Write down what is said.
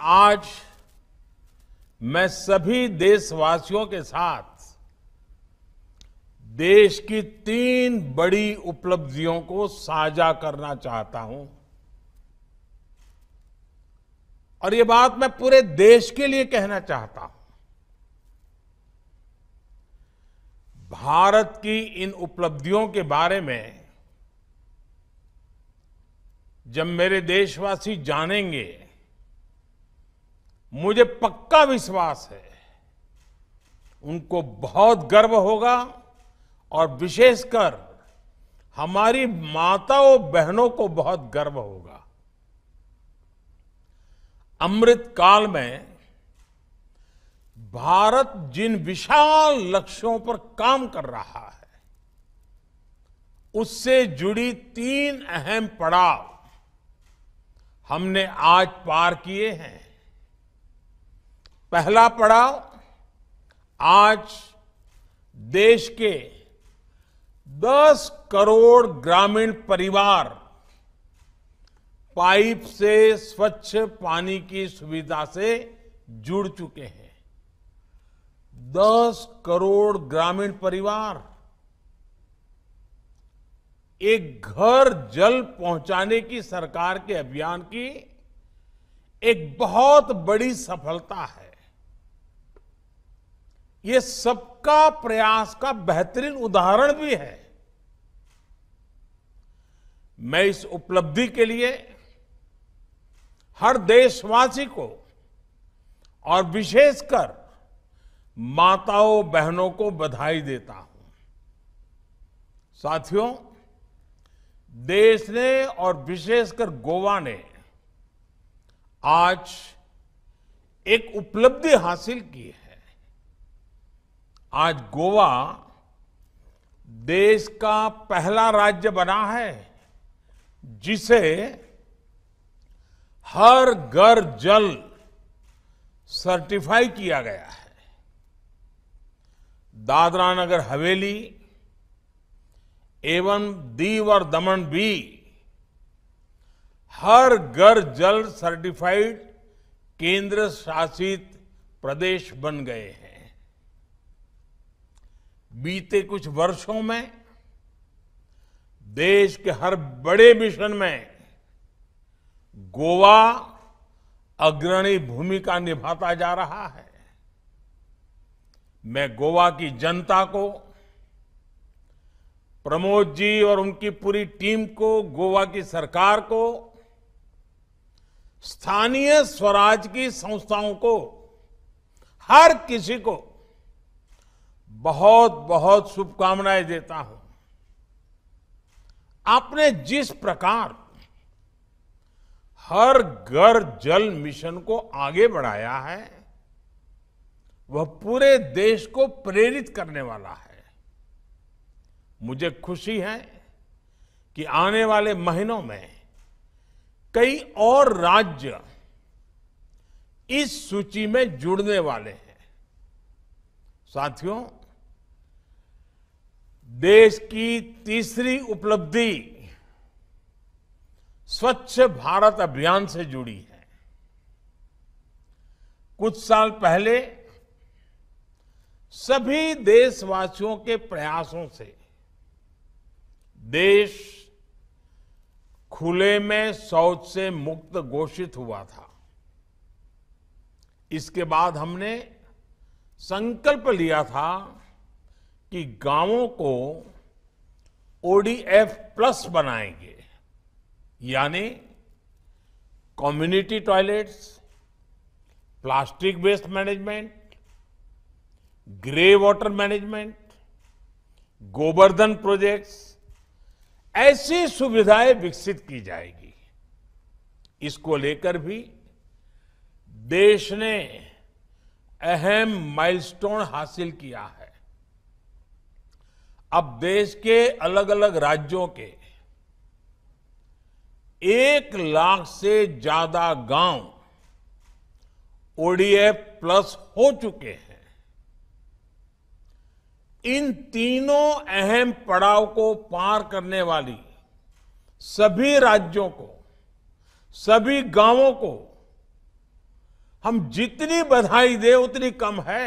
आज मैं सभी देशवासियों के साथ देश की तीन बड़ी उपलब्धियों को साझा करना चाहता हूं और ये बात मैं पूरे देश के लिए कहना चाहता हूं भारत की इन उपलब्धियों के बारे में जब मेरे देशवासी जानेंगे मुझे पक्का विश्वास है उनको बहुत गर्व होगा और विशेषकर हमारी माताओं बहनों को बहुत गर्व होगा अमृत काल में भारत जिन विशाल लक्ष्यों पर काम कर रहा है उससे जुड़ी तीन अहम पड़ाव हमने आज पार किए हैं पहला पड़ाव आज देश के 10 करोड़ ग्रामीण परिवार पाइप से स्वच्छ पानी की सुविधा से जुड़ चुके हैं 10 करोड़ ग्रामीण परिवार एक घर जल पहुंचाने की सरकार के अभियान की एक बहुत बड़ी सफलता है ये सबका प्रयास का बेहतरीन उदाहरण भी है मैं इस उपलब्धि के लिए हर देशवासी को और विशेषकर माताओं बहनों को बधाई देता हूं साथियों देश ने और विशेषकर गोवा ने आज एक उपलब्धि हासिल की है आज गोवा देश का पहला राज्य बना है जिसे हर घर जल सर्टिफाई किया गया है दादरा नगर हवेली एवं दीव और दमन भी हर घर जल सर्टिफाइड केंद्र शासित प्रदेश बन गए हैं बीते कुछ वर्षों में देश के हर बड़े मिशन में गोवा अग्रणी भूमिका निभाता जा रहा है मैं गोवा की जनता को प्रमोद जी और उनकी पूरी टीम को गोवा की सरकार को स्थानीय स्वराज की संस्थाओं को हर किसी को बहुत बहुत शुभकामनाएं देता हूं आपने जिस प्रकार हर घर जल मिशन को आगे बढ़ाया है वह पूरे देश को प्रेरित करने वाला है मुझे खुशी है कि आने वाले महीनों में कई और राज्य इस सूची में जुड़ने वाले हैं साथियों देश की तीसरी उपलब्धि स्वच्छ भारत अभियान से जुड़ी है कुछ साल पहले सभी देशवासियों के प्रयासों से देश खुले में शौच से मुक्त घोषित हुआ था इसके बाद हमने संकल्प लिया था कि गांवों को ओडीएफ प्लस बनाएंगे यानी community toilets plastic waste management grey water management Govardhan projects ऐसी सुविधाएं विकसित की जाएगी इसको लेकर भी देश ने अहम माइलस्टोन हासिल किया है अब देश के अलग अलग राज्यों के एक लाख से ज्यादा गांव ओडीएफ प्लस हो चुके हैं इन तीनों अहम पड़ाव को पार करने वाली सभी राज्यों को सभी गांवों को हम जितनी बधाई दें उतनी कम है